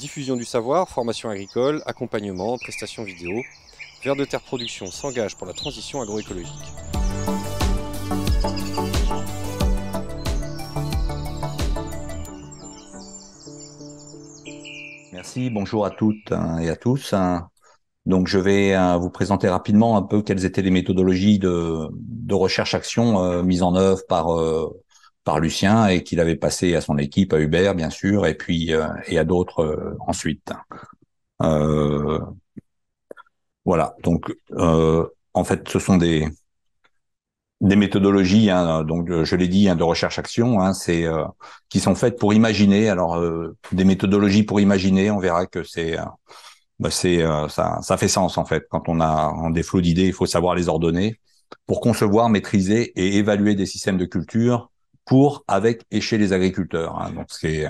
Diffusion du savoir, formation agricole, accompagnement, prestations vidéo. Vert de Terre Production s'engage pour la transition agroécologique. Merci, bonjour à toutes hein, et à tous. Hein. Donc, je vais euh, vous présenter rapidement un peu quelles étaient les méthodologies de recherche-action euh, mises en œuvre par euh, par Lucien et qu'il avait passé à son équipe, à Hubert bien sûr, et puis euh, et à d'autres euh, ensuite. Euh, voilà, donc en fait ce sont des des méthodologies, hein, donc je l'ai dit, hein, de recherche-action, hein, c'est qui sont faites pour imaginer. Alors des méthodologies pour imaginer, on verra que c'est bah, c'est ça, fait sens en fait. Quand on a en des flots d'idées, il faut savoir les ordonner pour concevoir, maîtriser et évaluer des systèmes de culture cours avec et chez les agriculteurs. Hein. Donc c'est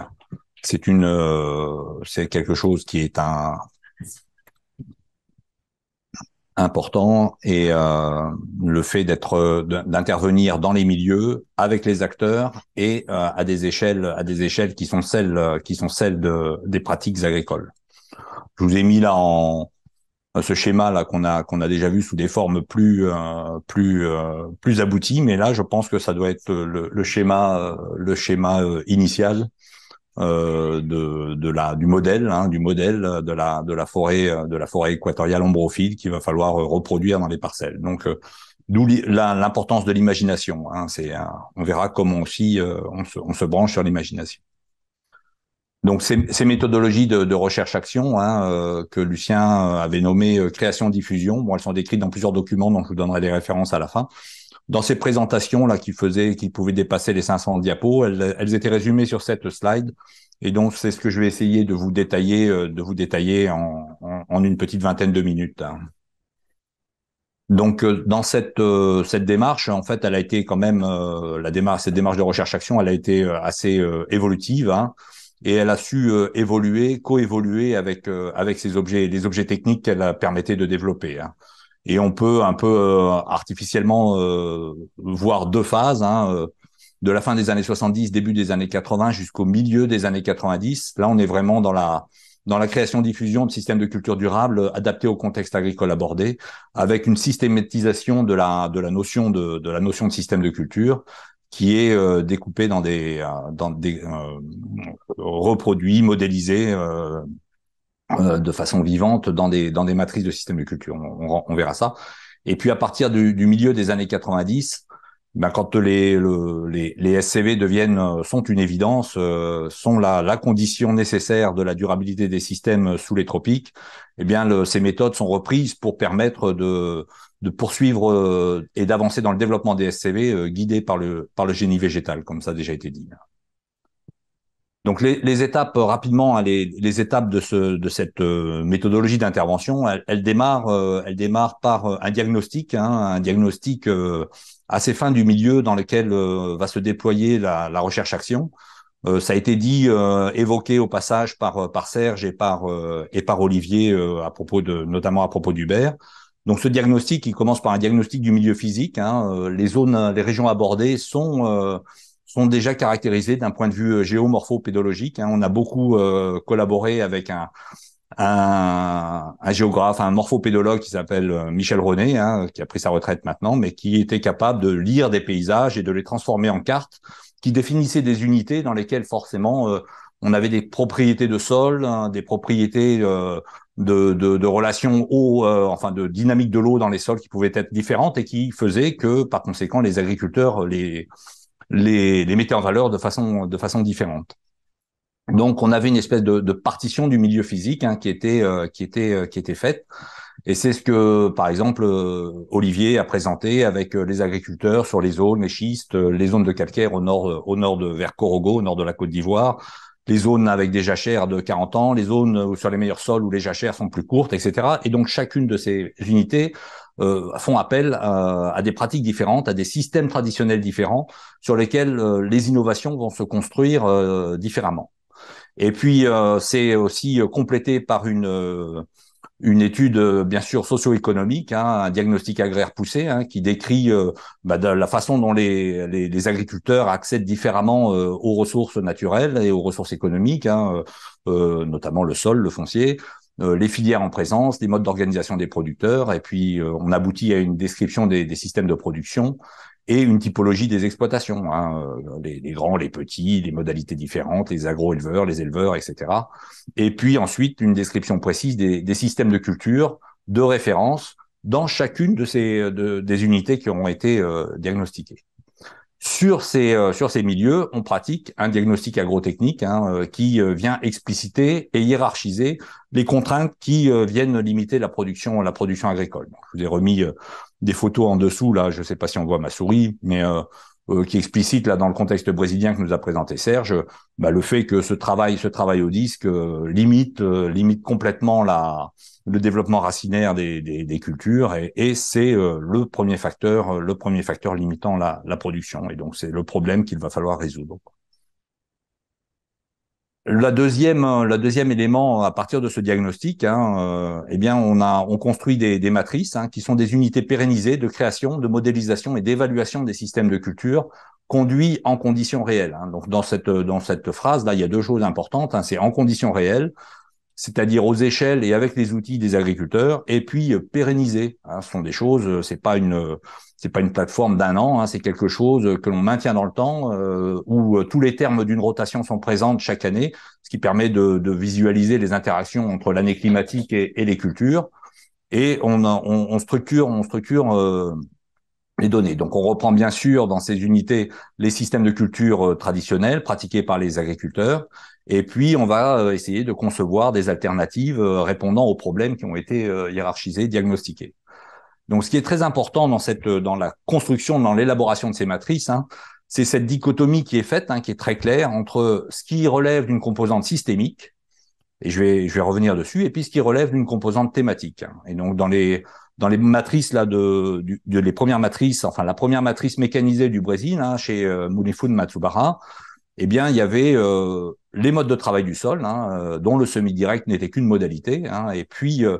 c'est une euh, c'est quelque chose qui est un important et euh, le fait d'être d'intervenir dans les milieux avec les acteurs et euh, à des échelles à des échelles qui sont celles qui sont celles des pratiques agricoles. Je vous ai mis là en euh, ce schéma-là qu'on a qu'on a déjà vu sous des formes plus euh, plus euh, plus abouties. Mais là, je pense que ça doit être le, le schéma le schéma initial euh, de, de la du modèle hein, du modèle de la de la forêt de la forêt équatoriale ombrophile qu'il va falloir reproduire dans les parcelles. Donc d'où l'importance de l'imagination. Hein, c'est on verra comment aussi on, se, on se branche sur l'imagination. Donc ces, méthodologies de, recherche-action hein, euh, que Lucien euh, avait nommées euh, création-diffusion, bon, elles sont décrites dans plusieurs documents dont je vous donnerai des références à la fin. Dans ces présentations là qui faisaient, qui pouvaient dépasser les 500 diapos, elles, étaient résumées sur cette slide. Et donc c'est ce que je vais essayer de vous détailler, de vous détailler en, une petite vingtaine de minutes. Hein. Donc dans cette cette démarche, en fait, elle a été quand même la démarche cette démarche de recherche action, elle a été assez évolutive. Hein et elle a su euh, évoluer, coévoluer avec euh, avec ces objets, les objets techniques qu'elle permettait de développer. Hein. Et on peut un peu euh, artificiellement voir deux phases, hein, de la fin des années 70, début des années 80 jusqu'au milieu des années 90. Là, on est vraiment dans la dans la création-diffusion de systèmes de culture durable adaptés au contexte agricole abordé, avec une systématisation de la, de la, notion, de, de la notion de système de culture qui est euh, découpé dans des, euh, dans des euh, reproduits, modélisés euh, de façon vivante dans des, dans des matrices de systèmes de culture. On, on, verra ça. Et puis à partir du, milieu des années 90, ben quand les, les, les, SCV deviennent sont une évidence, sont la, la, condition nécessaire de la durabilité des systèmes sous les tropiques, eh bien le, ces méthodes sont reprises pour permettre de de poursuivre euh, et d'avancer dans le développement des SCV euh, guidés guidé par le, par le génie végétal, comme ça a déjà été dit. Donc les, les étapes euh, rapidement, hein, les, les étapes de, ce, de cette méthodologie d'intervention, elle, démarre, elle démarre par un diagnostic, hein, un diagnostic assez fin du milieu dans lequel va se déployer la, recherche-action. ça a été dit, évoqué au passage par par Serge et par et par Olivier à propos de notamment à propos d'Hubert. Donc ce diagnostic, il commence par un diagnostic du milieu physique. Hein. Euh, les zones, les régions abordées sont euh, sont déjà caractérisées d'un point de vue euh, géomorpho-pédologique. Hein. On a beaucoup collaboré avec un, un, un géographe, un morphopédologue qui s'appelle Michel René, hein, qui a pris sa retraite maintenant, mais qui était capable de lire des paysages et de les transformer en cartes qui définissaient des unités dans lesquelles forcément on avait des propriétés de sol, des propriétés de, de, relations eau, euh, enfin de dynamique de l'eau dans les sols qui pouvaient être différentes et qui faisaient que, par conséquent, les agriculteurs les, les, les mettaient en valeur de façon, de façon différente. Donc, on avait une espèce de, partition du milieu physique hein, qui était euh, qui était euh, qui était faite, et c'est ce que, par exemple, Olivier a présenté avec les agriculteurs sur les zones, les schistes, les zones de calcaire au nord au nord de vers Corogo, au nord de la Côte d'Ivoire, les zones avec des jachères de 40 ans, les zones sur les meilleurs sols où les jachères sont plus courtes, etc. Et donc chacune de ces unités euh, font appel euh, à, des pratiques différentes, à des systèmes traditionnels différents sur lesquels euh, les innovations vont se construire différemment. Et puis c'est aussi complété par une une étude euh, bien sûr socio-économique, hein, un diagnostic agraire poussé hein, qui décrit euh, bah, la façon dont les, les, agriculteurs accèdent différemment euh, aux ressources naturelles et aux ressources économiques, hein, notamment le sol, le foncier, les filières en présence, les modes d'organisation des producteurs, et puis on aboutit à une description des, des systèmes de production et une typologie des exploitations, hein, euh, les, les, grands, les petits, les modalités différentes, les agro-éleveurs, les éleveurs, etc. Et puis ensuite, une description précise des, des systèmes de culture, de référence, dans chacune de ces de, des unités qui ont été euh, diagnostiquées. Sur ces, euh, sur ces milieux, on pratique un diagnostic agrotechnique hein, qui vient expliciter et hiérarchiser les contraintes qui viennent limiter la production, la production agricole. Donc, je vous ai remis des photos en dessous, là, je sais pas si on voit ma souris, mais euh, euh, qui explicite là dans le contexte brésilien que nous a présenté Serge, bah, le fait que ce travail, ce travail au disque euh, limite, limite complètement la, le développement racinaire des, cultures et, c'est le premier facteur, le premier facteur limitant la production. Et donc c'est le problème qu'il va falloir résoudre. La deuxième, euh, la deuxième élément à partir de ce diagnostic, hein, euh, eh bien, on a, on construit des, matrices hein, qui sont des unités pérennisées de création, de modélisation et d'évaluation des systèmes de culture conduits en conditions réelles. Hein. Donc, dans cette, dans cette phrase là, il y a deux choses importantes. Hein. C'est en conditions réelles, c'est-à-dire aux échelles et avec les outils des agriculteurs, et puis euh, pérenniser ce sont des choses. C'est pas une c'est pas une plateforme d'un an, hein, c'est quelque chose que l'on maintient dans le temps, euh, où euh, tous les termes d'une rotation sont présents chaque année, ce qui permet de, visualiser les interactions entre l'année climatique et, les cultures. Et on, structure, on structure euh, les données. Donc on reprend bien sûr dans ces unités les systèmes de culture traditionnels pratiqués par les agriculteurs, et puis on va essayer de concevoir des alternatives répondant aux problèmes qui ont été hiérarchisés, diagnostiqués. Donc, ce qui est très important dans cette, dans la construction, dans l'élaboration de ces matrices, hein, c'est cette dichotomie qui est faite, hein, qui est très claire entre ce qui relève d'une composante systémique, et je vais, je vais revenir dessus, et puis ce qui relève d'une composante thématique. Et donc, dans les, dans les matrices là de, de, les premières matrices, enfin la première matrice mécanisée du Brésil, hein, chez euh, Munifun Matsubara, eh bien il y avait euh, les modes de travail du sol, euh, dont le semi-direct n'était qu'une modalité, et puis euh,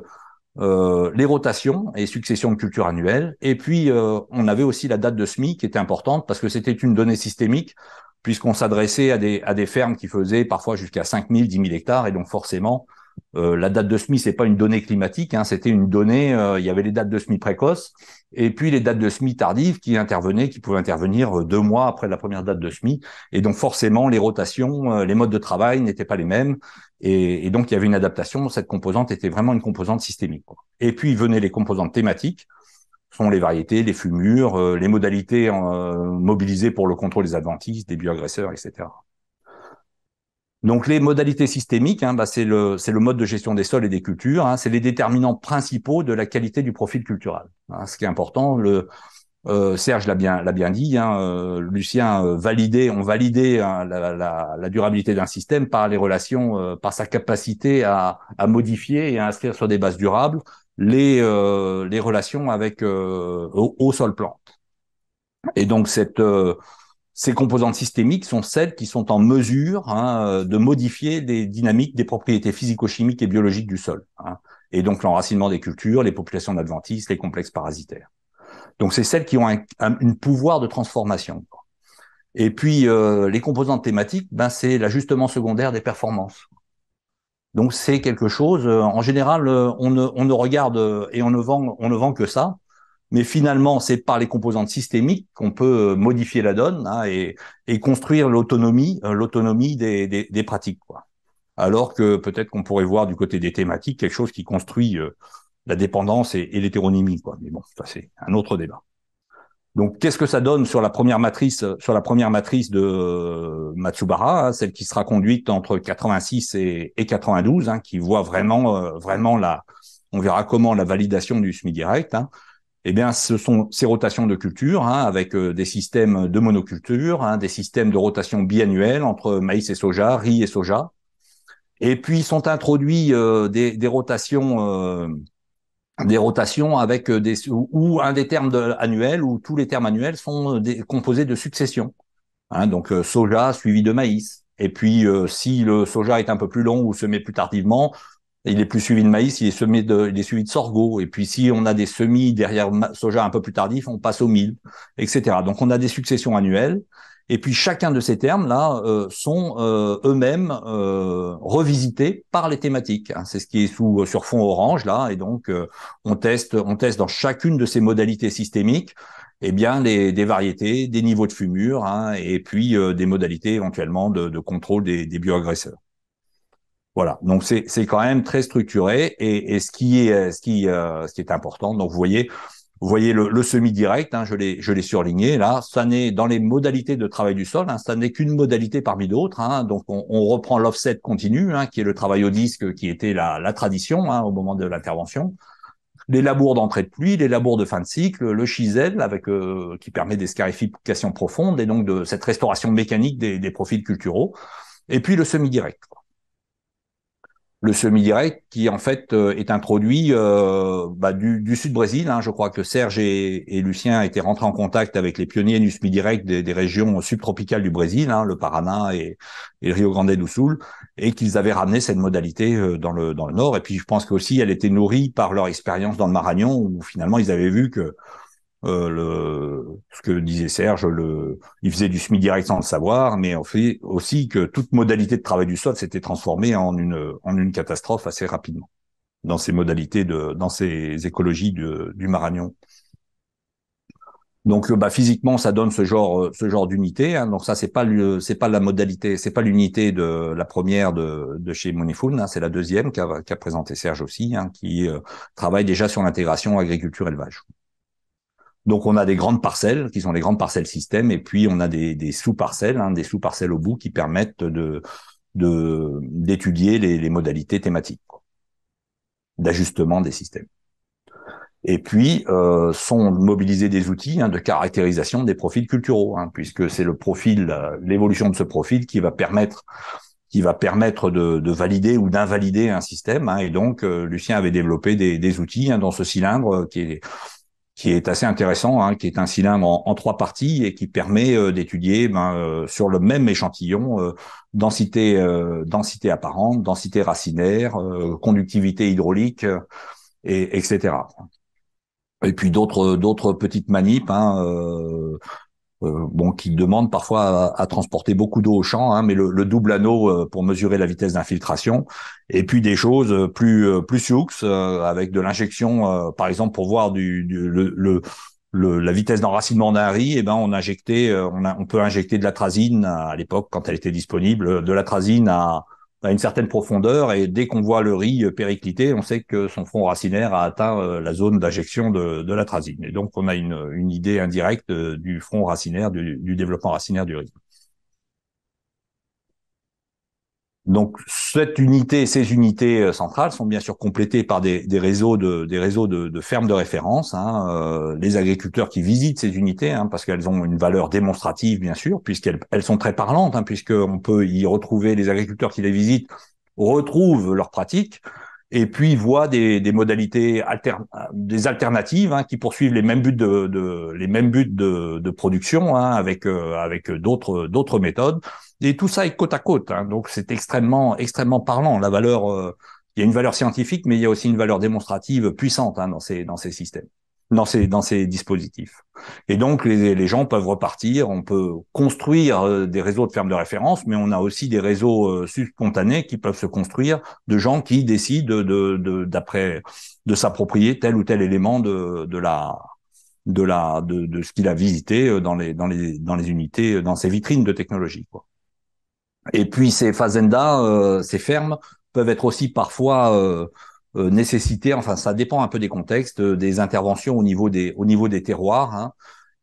euh, les rotations et successions de cultures annuelles. Et puis, euh, on avait aussi la date de SMI qui était importante parce que c'était une donnée systémique puisqu'on s'adressait à des, à des fermes qui faisaient parfois jusqu'à 5000 10 000 hectares. Et donc, forcément, euh, la date de SMI, c'est pas une donnée climatique, hein, c'était une donnée, il y avait les dates de SMI précoces et puis les dates de SMI tardives qui intervenaient, qui pouvaient intervenir deux mois après la première date de SMI. Et donc, forcément, les rotations, les modes de travail n'étaient pas les mêmes. Et, donc, il y avait une adaptation. Cette composante était vraiment une composante systémique. Et puis, venaient les composantes thématiques, sont les variétés, les fumures, euh, les modalités euh, mobilisées pour le contrôle des adventices, des bioagresseurs, etc. Donc, les modalités systémiques, hein, bah, c'est le, mode de gestion des sols et des cultures. Hein. c'est les déterminants principaux de la qualité du profil culturel. Hein. ce qui est important, le, euh, Serge l'a bien, l'a bien dit. Hein, euh, Lucien euh, validé on hein, validait la, durabilité d'un système par les relations, par sa capacité à, modifier et à inscrire sur des bases durables les les relations avec au, sol plante. Et donc cette ces composantes systémiques sont celles qui sont en mesure hein, de modifier les dynamiques des propriétés physico-chimiques et biologiques du sol. et donc l'enracinement des cultures, les populations d'adventices, les complexes parasitaires. Donc c'est celles qui ont un, une pouvoir de transformation. Et puis euh, les composantes thématiques, ben c'est l'ajustement secondaire des performances. Donc c'est quelque chose. Euh, en général, euh, on ne, regarde et on ne vend, on ne vend que ça. Mais finalement, c'est par les composantes systémiques qu'on peut modifier la donne hein, et, construire l'autonomie, l'autonomie des, pratiques. Quoi. Alors que peut-être qu'on pourrait voir du côté des thématiques quelque chose qui construit la dépendance et, l'hétéronymie. Quoi. Mais bon, ça c'est un autre débat. Donc, qu'est-ce que ça donne sur la première matrice, sur la première matrice de Matsubara, hein, celle qui sera conduite entre 86 et, 92, hein, qui voit vraiment, euh, vraiment la, on verra comment la validation du semi direct. Hein. eh bien, ce sont ces rotations de culture, avec euh, des systèmes de monoculture, des systèmes de rotation biannuelle entre maïs et soja, riz et soja. Et puis sont introduits euh, des, rotations des rotations avec euh, des ou, un des termes annuels ou tous les termes annuels sont euh, des, composés de successions. Hein, donc euh, soja suivi de maïs. Et puis si le soja est un peu plus long ou semé plus tardivement, il est plus suivi de maïs, il est semé de, il est suivi de sorgho. Et puis si on a des semis derrière soja un peu plus tardif, on passe au mil, etc. Donc on a des successions annuelles. Et puis chacun de ces termes-là euh, sont euh, eux-mêmes euh, revisités par les thématiques. Hein. C'est ce qui est sous sur fond orange là, et donc on teste on teste dans chacune de ces modalités systémiques, eh bien les, des variétés, des niveaux de fumure, hein, et puis des modalités éventuellement de, de contrôle des, des bioagresseurs. Voilà, donc c'est quand même très structuré et, et ce qui est ce qui ce qui est important. Donc vous voyez, vous voyez le, semi-direct, hein, je l'ai surligné là. Ça n'est dans les modalités de travail du sol, hein, ça n'est qu'une modalité parmi d'autres. Hein. donc on, reprend l'offset continu, hein, qui est le travail au disque, qui était la, tradition au moment de l'intervention. Les labours d'entrée de pluie, les labours de fin de cycle, le chisel avec euh, qui permet des scarifications profondes et donc de cette restauration mécanique des, des profils culturaux. Et puis le semi-direct le semi-direct qui en fait euh, est introduit euh, bah, du, du Sud-Brésil. Hein. Je crois que Serge et, Lucien étaient rentrés en contact avec les pionniers du semi-direct des, régions subtropicales du Brésil, hein, le Paraná et, et, Rio Grande do Sul, et qu'ils avaient ramené cette modalité euh, dans le, dans le Nord. Et puis je pense qu'aussi elle était nourrie par leur expérience dans le Maragnon, où finalement ils avaient vu que euh, le, ce que disait Serge, le, il faisait du semi direct sans le savoir, mais en fait aussi que toute modalité de travail du sol s'était transformée en une, en une catastrophe assez rapidement dans ces modalités de, dans ces écologies du Maragnon. Donc, euh, bah, physiquement, ça donne ce genre, euh, ce genre d'unité. Hein. Donc, ça, c'est pas le, c'est pas la modalité, c'est pas l'unité de la première de, chez Monifun. Hein. C'est la deuxième qu'a, qu'a présenté Serge aussi, hein, qui travaille déjà sur l'intégration agriculture-élevage. Donc on a des grandes parcelles qui sont les grandes parcelles système, et puis on a des, sous-parcelles, hein, des sous-parcelles au bout qui permettent de d'étudier les, les, modalités thématiques d'ajustement des systèmes. Et puis euh, sont mobilisés des outils hein, de caractérisation des profils culturels, hein, puisque c'est le profil, euh, l'évolution de ce profil qui va permettre qui va permettre de, valider ou d'invalider un système. et donc, euh, Lucien avait développé des, outils dans ce cylindre qui est qui est assez intéressant, hein, qui est un cylindre en, trois parties et qui permet euh, d'étudier ben, euh, sur le même échantillon euh, densité, densité apparente, densité racinaire, conductivité hydraulique, et, etc. Et puis d'autres d'autres petites manips. Hein, euh, bon, qui demande parfois à, transporter beaucoup d'eau au champ, hein, mais le, double anneau euh, pour mesurer la vitesse d'infiltration, et puis des choses euh, plus plus soux, avec de l'injection, par exemple pour voir du, le, la vitesse d'enracinement d'un riz, eh ben on injectait, on, on peut injecter de la trazine, à l'époque quand elle était disponible, de la trazine à à une certaine profondeur et dès qu'on voit le riz périclité, on sait que son front racinaire a atteint euh, la zone d'injection de, de l'atrazine. Et donc on a une, idée indirecte euh, du front racinaire, du développement racinaire du riz. Donc cette unité, ces unités euh, centrales sont bien sûr complétées par des, réseaux de des réseaux de, fermes de référence. Hein, euh, les agriculteurs qui visitent ces unités, hein, parce qu'elles ont une valeur démonstrative bien sûr, puisqu'elles sont très parlantes, hein, puisqu'on peut y retrouver les agriculteurs qui les visitent retrouvent leurs pratiques et puis voient des, des modalités des alternatives hein, qui poursuivent les mêmes buts de, les mêmes buts de, production euh, avec d'autres méthodes et tout ça est côte à côte, hein, donc c'est extrêmement, extrêmement parlant. La valeur, euh, il y a une valeur scientifique, mais il y a aussi une valeur démonstrative puissante hein, dans ces dans ces systèmes, dans ces dans ces dispositifs. Et donc les, les gens peuvent repartir, on peut construire euh, des réseaux de fermes de référence, mais on a aussi des réseaux euh, spontanés qui peuvent se construire de gens qui décident de d'après de, de s'approprier tel ou tel élément de de la de la de, de ce qu'il a visité dans les dans les dans les unités dans ces vitrines de technologie quoi. Et puis ces fazendas, euh, ces fermes peuvent être aussi parfois euh, euh Enfin, ça dépend un peu des contextes, euh, des interventions au niveau des au niveau des terroirs. Hein.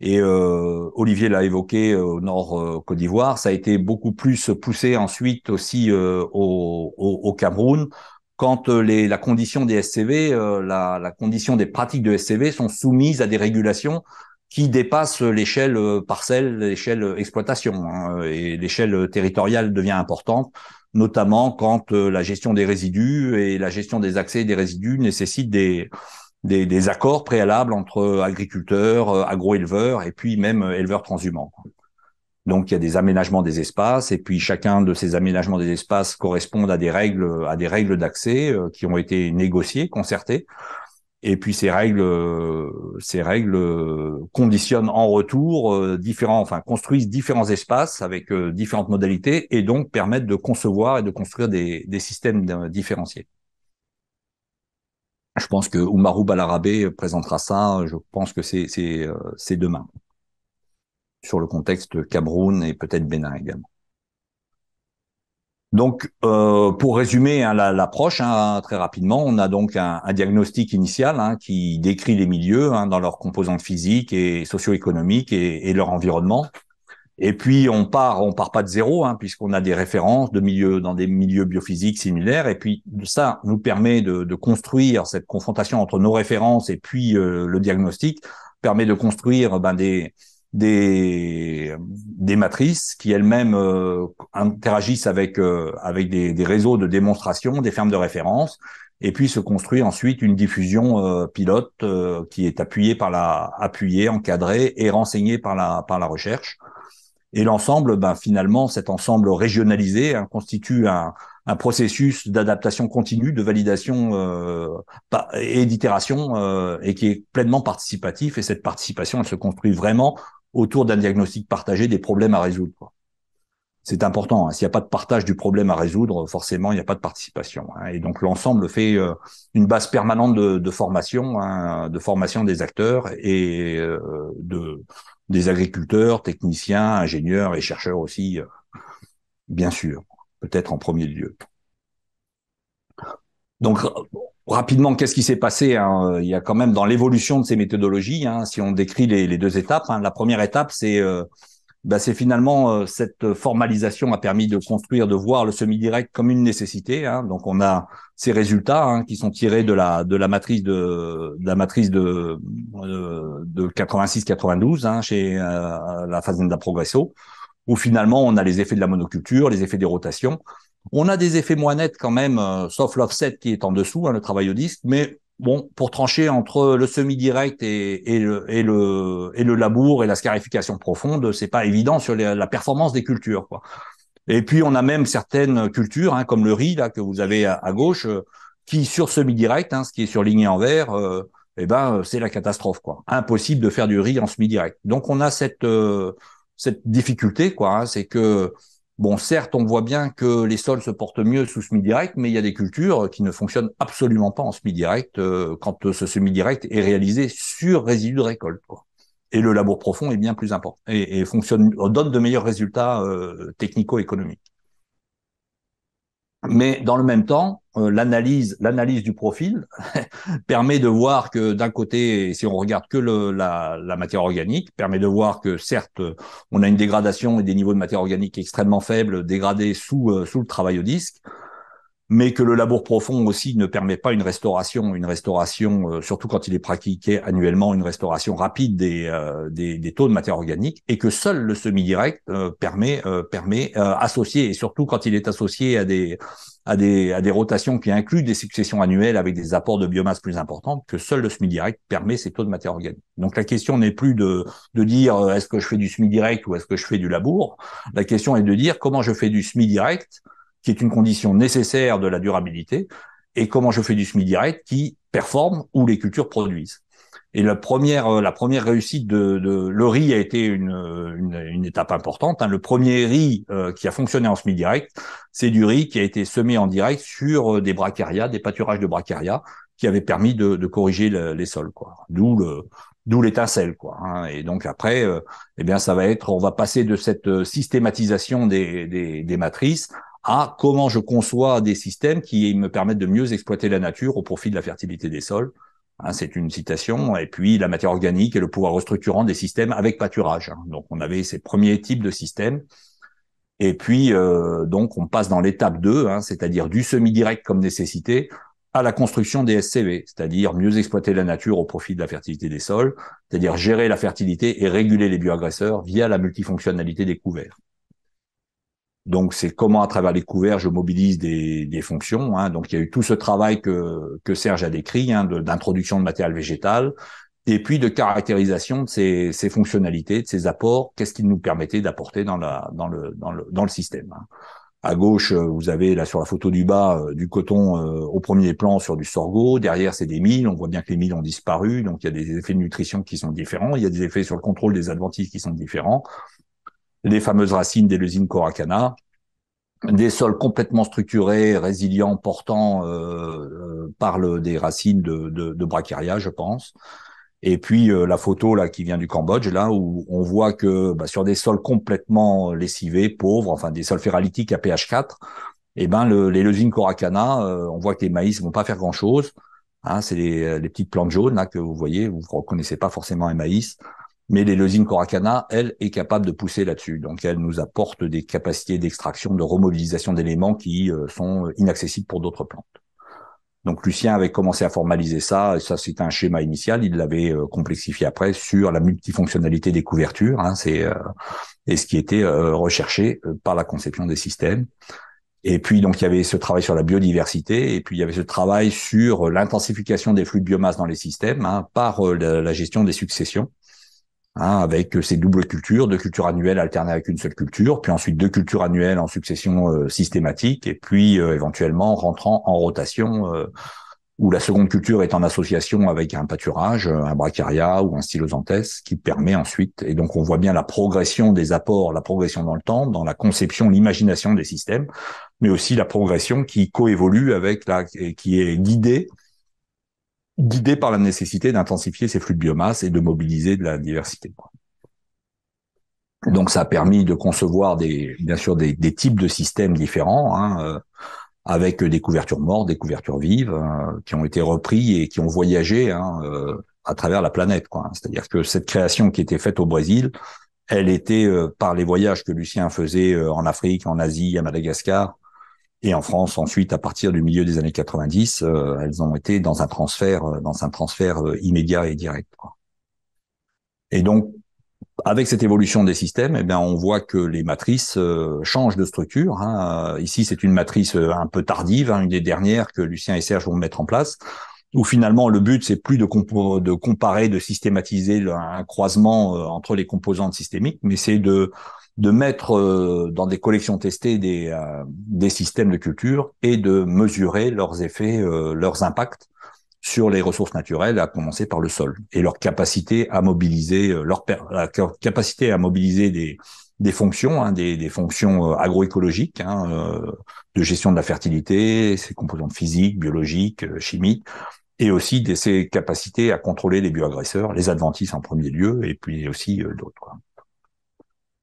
Et euh, Olivier l'a évoqué au nord Côte d'Ivoire, ça a été beaucoup plus poussé ensuite aussi au, au, au, Cameroun. Quand les, la condition des SCV, la, la condition des pratiques de SCV sont soumises à des régulations qui dépasse l'échelle euh, parcelle, l'échelle euh, exploitation, hein, euh, et l'échelle territoriale devient importante, notamment quand la gestion des résidus et la gestion des accès des résidus nécessite des, des, accords préalables entre agriculteurs, agro-éleveurs et puis même éleveurs transhumants. Donc il y a des aménagements des espaces et puis chacun de ces aménagements des espaces correspond à des règles à des règles d'accès qui ont été négociées, concertées. Et puis ces règles, euh, ces règles euh, conditionnent en retour euh, différents, enfin construisent différents espaces avec différentes modalités et donc permettent de concevoir et de construire des, systèmes différenciés. Je pense que Oumarou Balarabé présentera ça. Je pense que c'est demain sur le contexte Cameroun et peut-être Bénin également. Donc, euh, pour résumer hein, l'approche hein, très rapidement, on a donc un, diagnostic initial hein, qui décrit les milieux hein, dans leurs composantes physiques et socio-économiques et, leur environnement. Et puis on part, on part pas de zéro hein, puisqu'on a des références de milieux dans des milieux biophysiques similaires. Et puis ça nous permet de, de construire cette confrontation entre nos références et puis euh, le diagnostic permet de construire ben, des des, des matrices qui elles-mêmes euh, interagissent avec, euh, avec des, des, réseaux de démonstration, des fermes de référence, et puis se construit ensuite une diffusion euh, pilote qui est appuyée par la appuyée, encadrée et renseignée par la par la recherche. Et l'ensemble, ben, finalement, cet ensemble régionalisé hein, constitue un, un processus d'adaptation continue, de validation et d'itération, et qui est pleinement participatif. Et cette participation, elle se construit vraiment autour d'un diagnostic partagé des problèmes à résoudre. C'est important. Hein. S'il n'y a pas de partage du problème à résoudre, forcément, il n'y a pas de participation. Hein. Et donc l'ensemble fait euh, une base permanente de, formation, hein, de formation des acteurs et euh, de des agriculteurs, techniciens, ingénieurs et chercheurs aussi, euh, bien sûr, peut-être en premier lieu. Donc Rapidement, qu'est-ce qui s'est passé hein? Il y a quand même dans l'évolution de ces méthodologies, hein, si on décrit les, deux étapes, hein. la première étape, c'est euh, bah, c'est finalement euh, cette formalisation a permis de construire, de voir le semi-direct comme une nécessité. Donc on a ces résultats qui sont tirés de la de la matrice de, la matrice de 86-92 chez euh, la Fazenda Progresso, où finalement on a les effets de la monoculture, les effets des rotations. On a des effets moins nets quand même, euh, sauf l'offset qui est en dessous, hein, le travail au disque, mais bon, pour trancher entre le semi-direct et, le, et, le, et labour et la scarification profonde, c'est pas évident sur la performance des cultures. Quoi. Et puis on a même certaines cultures, hein, comme le riz là que vous avez à, gauche, euh, qui sur semi-direct, hein, ce qui est surligné en vert, euh, eh ben c'est la catastrophe quoi. Impossible de faire du riz en semi-direct. Donc on a cette cette difficulté quoi. Hein, c'est que Bon, certes, on voit bien que les sols se portent mieux sous semi-direct, mais il y a des cultures qui ne fonctionnent absolument pas en semi-direct euh, quand euh, ce semi-direct est réalisé sur résidus de récolte. Quoi. Et le labour profond est bien plus important et, fonctionne, donne de meilleurs résultats euh, technico-économiques. Mais dans le même temps, euh, l'analyse, l'analyse du profil permet de voir que d'un côté, si on regarde que la, matière organique, permet de voir que certes, on a une dégradation et des niveaux de matière organique extrêmement faibles, dégradés sous euh, sous le travail au disque mais que le labour profond aussi ne permet pas une restauration, une restauration, euh, surtout quand il est pratiqué annuellement, une restauration rapide euh, des, des, taux de matière organique, et que seul le semi-direct euh, permet, permet associé, et surtout quand il est associé à des, à des, à des rotations qui incluent des successions annuelles avec des apports de biomasse plus importants, que seul le semi-direct permet ces taux de matière organique. Donc la question n'est plus de, de dire est-ce que je fais du semi-direct ou est-ce que je fais du labour, la question est de dire comment je fais du semi-direct qui est une condition nécessaire de la durabilité, et comment je fais du semis direct qui performe où les cultures produisent. Et la première, euh, la première réussite de, de le riz a été une, euh, une, étape importante. Hein. Le premier riz euh, qui a fonctionné en semi direct, c'est du riz qui a été semé en direct sur des bracarias, des pâturages de bracarias, qui avaient permis de, corriger les sols, quoi. D'où le d'où l'étincelle, quoi. Hein. Et donc après, eh bien, ça va être, on va passer de cette systématisation des, des, des matrices à comment je conçois des systèmes qui me permettent de mieux exploiter la nature au profit de la fertilité des sols. Hein, c'est une citation. Et puis la matière organique et le pouvoir restructurant des systèmes avec pâturage. Hein. Donc on avait ces premiers types de systèmes. Et puis euh, donc on passe dans l'étape 2, hein, c'est-à-dire du semi-direct comme nécessité à la construction des SCV, c'est-à-dire mieux exploiter la nature au profit de la fertilité des sols, c'est-à-dire gérer la fertilité et réguler les bioagresseurs via la multifonctionnalité des couverts. Donc, c'est comment, à travers les couverts, je mobilise des, fonctions. Hein. Donc, il y a eu tout ce travail que, que Serge a décrit, hein, d'introduction de, matériel végétal, et puis de caractérisation de ces, ces fonctionnalités, de ces apports, qu'est-ce qu'ils nous permettait d'apporter dans, dans, le, dans, le, dans le système. Hein. À gauche, euh, vous avez là sur la photo du bas euh, du coton euh, au premier plan sur du sorgho. Derrière, c'est des milles. On voit bien que les milles ont disparu, donc il y a des effets de nutrition qui sont différents. Il y a des effets sur le contrôle des adventices qui sont différents les fameuses racines des leucines coracana, des sols complètement structurés, résilients, portants euh, euh le des racines de, de, Brachyria, je pense. Et puis euh, la photo là qui vient du Cambodge, là où on voit que bah, sur des sols complètement lessivés, pauvres, enfin des sols ferralitiques à pH 4, eh ben les leucines coracana, euh, on voit que les maïs vont pas faire grand chose. Hein, c'est les, petites plantes jaunes là que vous voyez, vous reconnaissez pas forcément les maïs. Mais l'élosine coracana, elle, est capable de pousser là-dessus. Donc, elle nous apporte des capacités d'extraction, de remobilisation d'éléments qui euh, sont inaccessibles pour d'autres plantes. Donc, Lucien avait commencé à formaliser ça. Et ça, c'était un schéma initial. Il l'avait euh, complexifié après sur la multifonctionnalité des couvertures. Hein. c'est euh, et ce qui était recherché par la conception des systèmes. Et puis donc il y avait ce travail sur la biodiversité, et puis il y avait ce travail sur l'intensification des flux de biomasse dans les systèmes hein, par la, gestion des successions. Hein, avec euh, ces doubles cultures, deux cultures annuelles alternées avec une seule culture, puis ensuite deux cultures annuelles en succession euh, systématique, et puis euh, éventuellement rentrant en rotation, où la seconde culture est en association avec un pâturage, un bracaria ou un stylosanthès, qui permet ensuite, et donc on voit bien la progression des apports, la progression dans le temps, dans la conception, l'imagination des systèmes, mais aussi la progression qui coévolue avec la, qui est guidée guidé par la nécessité d'intensifier ces flux de biomasse et de mobiliser de la diversité. Donc ça a permis de concevoir des, bien sûr des, types de systèmes différents, hein, euh, avec des couvertures mortes, des couvertures vives, hein, qui ont été repris et qui ont voyagé hein, euh, à travers la planète. C'est-à-dire que cette création qui était faite au Brésil, elle était euh, par les voyages que Lucien faisait en Afrique, en Asie, à Madagascar, et en France, ensuite, à partir du milieu des années 90, euh, elles ont été dans un transfert, euh, dans un transfert euh, immédiat et direct. Et donc, avec cette évolution des systèmes, eh bien, on voit que les matrices changent de structure. Hein. Ici, c'est une matrice un peu tardive, hein, une des dernières que Lucien et Serge vont mettre en place, où finalement le but c'est plus de, comparer, de systématiser un croisement entre les composantes systémiques, mais c'est de de mettre euh, dans des collections testées des, euh, des systèmes de culture et de mesurer leurs effets, euh, leurs impacts sur les ressources naturelles, à commencer par le sol et leur capacité à mobiliser leur, capacité à mobiliser des, des fonctions, hein, des, des, fonctions agroécologiques, hein, de gestion de la fertilité, ses composantes physiques, biologiques, chimiques, et aussi de ses capacités à contrôler les bioagresseurs, les adventices en premier lieu, et puis aussi d'autres, d'autres.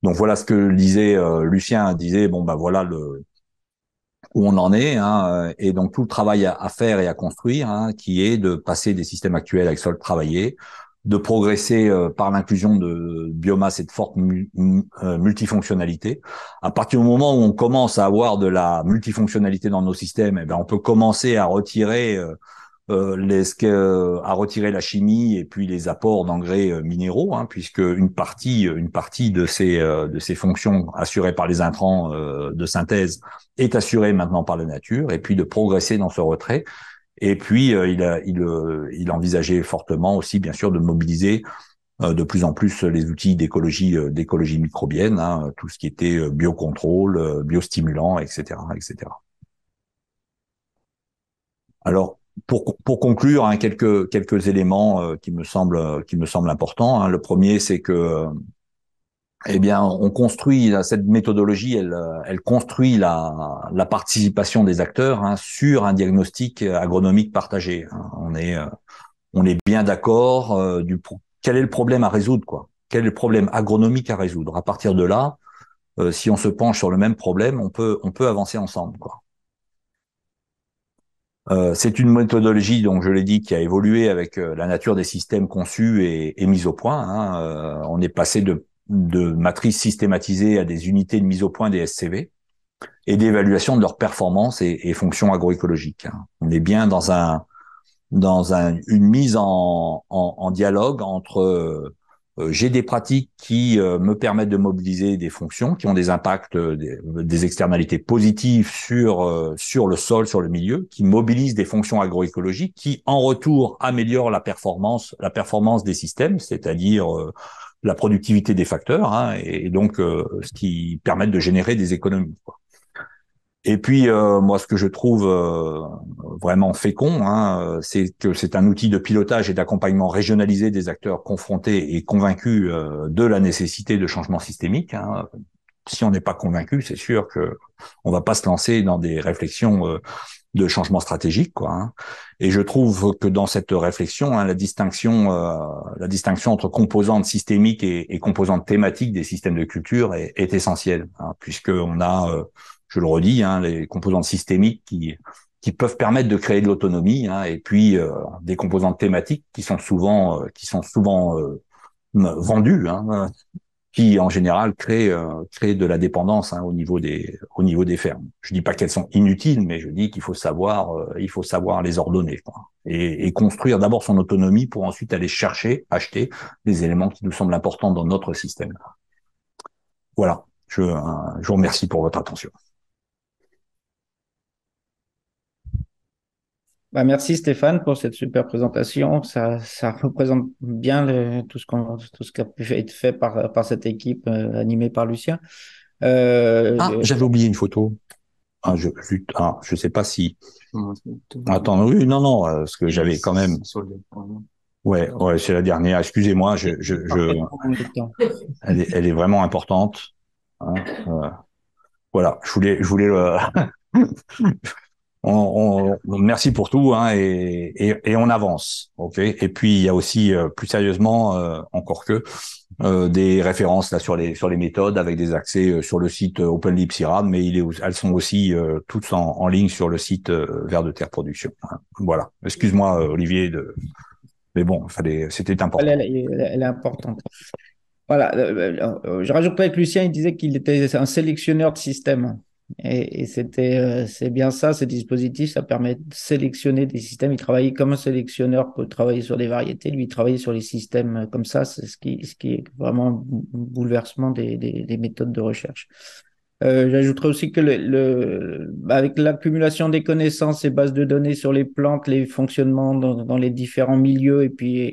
Donc voilà ce que disait euh, Lucien, disait bon ben voilà le où on en est, hein, euh, et donc tout le travail à, faire et à construire, hein, qui est de passer des systèmes actuels avec sol travaillé, de progresser euh, par l'inclusion de biomasse et de forte multifonctionnalité. À partir du moment où on commence à avoir de la multifonctionnalité dans nos systèmes, eh ben, on peut commencer à retirer euh, les, euh, à retirer la chimie et puis les apports d'engrais euh, minéraux, hein, puisque une partie, une partie de ces de ces fonctions assurées par les intrants de synthèse est assurée maintenant par la nature, et puis de progresser dans ce retrait. Et puis il a, il, il envisageait fortement aussi, bien sûr, de mobiliser de plus en plus les outils d'écologie d'écologie microbienne, hein, tout ce qui était biocontrôle, biostimulant, etc., etc. Alors pour, pour conclure, hein, quelques, quelques éléments euh, qui me semblent, qui me semblent importants. Hein. Le premier, c'est que, euh, eh bien, on construit cette méthodologie, elle, euh, elle construit la, la participation des acteurs hein, sur un diagnostic agronomique partagé. Hein. On est, on est bien d'accord du quel est le problème à résoudre, quoi. Quel est le problème agronomique à résoudre À partir de là, si on se penche sur le même problème, on peut, on peut avancer ensemble, quoi. Euh, c'est une méthodologie, donc je l'ai dit, qui a évolué avec euh, la nature des systèmes conçus et, mis au point. Hein. Euh, on est passé de, matrices systématisées à des unités de mise au point des SCV et d'évaluation de leurs performances et, et, fonctions agroécologiques. Hein. On est bien dans un dans une mise en dialogue entre euh, j'ai des pratiques qui euh, me permettent de mobiliser des fonctions qui ont des impacts, euh, des, externalités positives sur sur le sol, sur le milieu, qui mobilisent des fonctions agroécologiques, qui en retour améliorent la performance, la performance des systèmes, c'est-à-dire la productivité des facteurs, hein, et, donc ce qui permet de générer des économies. Et puis euh, moi, ce que je trouve euh, vraiment fécond, hein, euh, c'est que c'est un outil de pilotage et d'accompagnement régionalisé des acteurs confrontés et convaincus de la nécessité de changement systémique. Hein. Si on n'est pas convaincu, c'est sûr que on va pas se lancer dans des réflexions de changement stratégique, quoi. Hein. Et je trouve que dans cette réflexion, hein, la distinction, la distinction entre composantes systémiques et, et composantes thématiques des systèmes de culture est, est essentielle, hein, puisque on a je le redis, hein, les composantes systémiques qui qui peuvent permettre de créer de l'autonomie, hein, et puis euh, des composantes thématiques qui sont souvent euh, qui sont souvent euh, vendues, hein, qui en général créent, créent de la dépendance au niveau des au niveau des fermes. Je ne dis pas qu'elles sont inutiles, mais je dis qu'il faut savoir faut savoir les ordonner et, construire d'abord son autonomie pour ensuite aller chercher acheter des éléments qui nous semblent importants dans notre système. Voilà. Je, je vous remercie pour votre attention. Bah, merci Stéphane pour cette super présentation. Ça, ça représente bien tout ce qu'on, tout ce qui a pu être fait par, par cette équipe euh, animée par Lucien. Euh, ah, euh, j'avais oublié une photo. Ah, je ne ah, je sais pas si. Attends, oui, non, non, parce que j'avais quand même. Ouais, ouais, c'est la dernière. Excusez-moi, je, je, je... Elle, est, vraiment importante. Hein, voilà, je voulais, je voulais le on, merci pour tout hein, et, et, on avance. ok et puis il y a aussi euh, plus sérieusement euh, encore que euh, des références là sur les sur les méthodes avec des accès sur le site OpenLibSIRAM, mais il est, elles sont aussi toutes en, ligne sur le site Vert de Terre Production. Hein. Voilà. Excuse-moi Olivier de mais bon, fallait c'était important. Elle, est importante. Voilà, je pas avec Lucien il disait qu'il était un sélectionneur de système. Et, c'était, euh, c'est bien ça, ces dispositifs, ça permet de sélectionner des systèmes. Il travaillait comme un sélectionneur pour travailler sur des variétés, lui travailler sur les systèmes comme ça, c'est ce qui, ce qui est vraiment un bouleversement des, méthodes de recherche. Euh, J'ajouterais aussi que le, avec l'accumulation des connaissances et bases de données sur les plantes, les fonctionnements dans, les différents milieux, et puis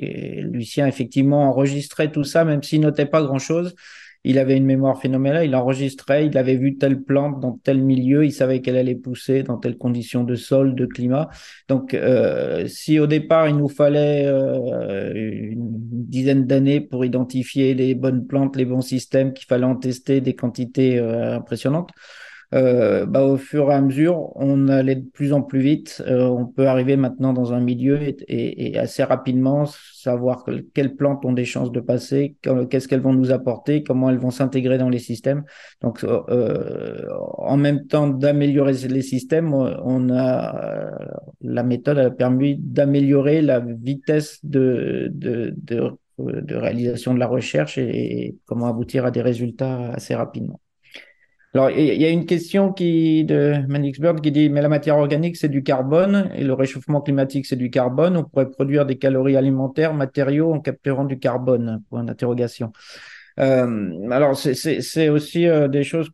Lucien effectivement enregistrait tout ça, même s'il notait pas grand-chose il avait une mémoire phénoménale, il enregistrait, il avait vu telle plante dans tel milieu, il savait qu'elle allait pousser dans telles conditions de sol, de climat. Donc, euh, si au départ il nous fallait euh, une dizaine d'années pour identifier les bonnes plantes, les bons systèmes, qu'il fallait en tester des quantités euh, impressionnantes, euh, bah, au fur et à mesure, on allait de plus en plus vite. Euh, on peut arriver maintenant dans un milieu et, assez rapidement savoir quelles plantes ont des chances de passer, qu'est-ce qu'elles vont nous apporter, comment elles vont s'intégrer dans les systèmes. Donc, euh, en même temps d'améliorer les systèmes, on a la méthode a permis d'améliorer la vitesse de, de, réalisation de la recherche et comment aboutir à des résultats assez rapidement. Alors, il y a une question qui, de Manix Bird qui dit Mais la matière organique, c'est du carbone, et le réchauffement climatique, c'est du carbone. On pourrait produire des calories alimentaires, matériaux, en capturant du carbone Point d'interrogation. Euh, alors, c'est aussi euh, des choses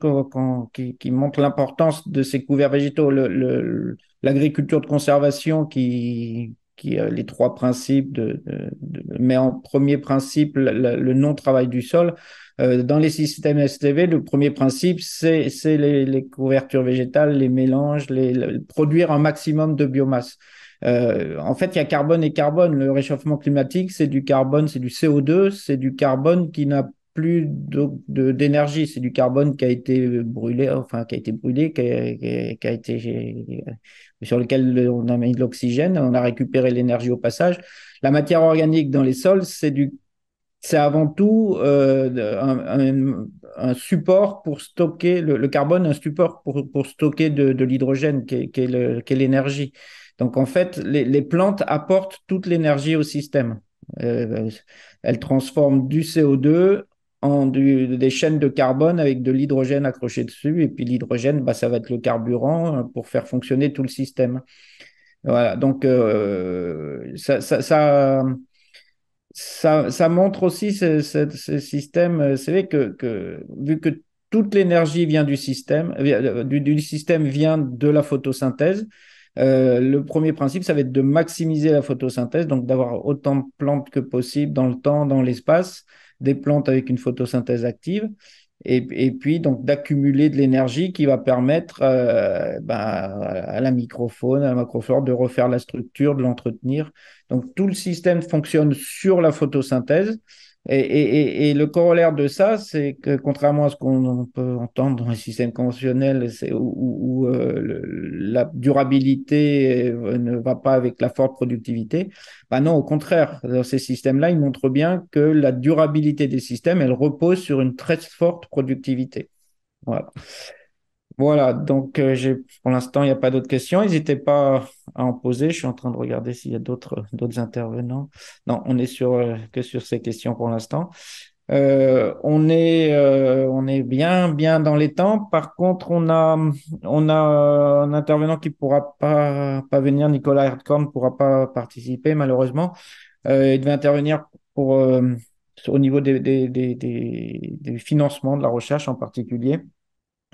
qui, montrent l'importance de ces couverts végétaux. L'agriculture le, de conservation qui, qui euh, les trois principes, de, de, mais en premier principe, le, le non-travail du sol. Euh, dans les systèmes STV, le premier principe, c'est les, les, couvertures végétales, les mélanges, les, produire un maximum de biomasse. Euh, en fait, il y a carbone et carbone. Le réchauffement climatique, c'est du carbone, c'est du CO2, c'est du carbone qui n'a plus d'énergie. C'est du carbone qui a été brûlé, enfin qui a été brûlé, qui a été sur lequel on a mis de l'oxygène, on a récupéré l'énergie au passage. La matière organique dans les sols, c'est du c'est avant tout euh, un, support pour stocker le, carbone, un support pour, pour stocker de, l'hydrogène, qui est, l'énergie. Donc en fait, les, plantes apportent toute l'énergie au système. Euh, elles transforment du CO2 en des chaînes de carbone avec de l'hydrogène accroché dessus. Et puis l'hydrogène, bah, ça va être le carburant euh, pour faire fonctionner tout le système. Voilà, donc ça, ça, montre aussi ce, système. Euh, c'est vrai que, vu que toute l'énergie vient du système, euh, euh, du, système vient de la photosynthèse. le premier principe, ça va être de maximiser la photosynthèse, donc d'avoir autant de plantes que possible dans le temps, dans l'espace, des plantes avec une photosynthèse active et, puis donc d'accumuler de l'énergie qui va permettre euh, ben, à la microphone, à la macroflore de refaire la structure, de l'entretenir. Donc tout le système fonctionne sur la photosynthèse. Et, et, et, le corollaire de ça, c'est que contrairement à ce qu'on peut entendre dans les systèmes conventionnels, où, où euh, la durabilité euh, ne va pas avec la forte productivité, ben non, au contraire, dans ces systèmes-là, ils montrent bien que la durabilité des systèmes, elle repose sur une très forte productivité. Voilà. Voilà, donc euh, j'ai pour l'instant, il n'y a pas d'autres questions. N'hésitez pas à en poser. Je suis en train de regarder s'il y a d'autres intervenants. Non, on est sur euh, que sur ces questions pour l'instant. Euh, on est on est bien bien dans les temps. Par contre, on a on a un intervenant qui ne pourra pas pas venir. Nicolas ne pourra pas participer malheureusement. il devait intervenir pour au niveau des des, des, des, des financements de la recherche en particulier.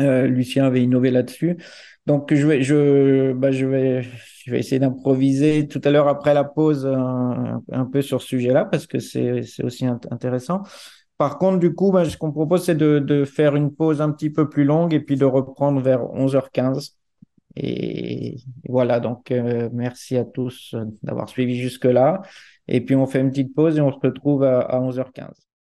Euh, Lucien avait innové là-dessus. Donc, je vais, bah, je, vais, je vais essayer d'improviser tout à l'heure après la pause un, peu sur ce sujet-là parce que c'est, aussi intéressant. Par contre, du coup, bah, ce qu'on propose, c'est de, faire une pause un petit peu plus longue et puis de reprendre vers 11h15. Et voilà, donc euh, merci à tous euh, d'avoir suivi jusque-là. Et puis on fait une petite pause et on se retrouve à 11h15.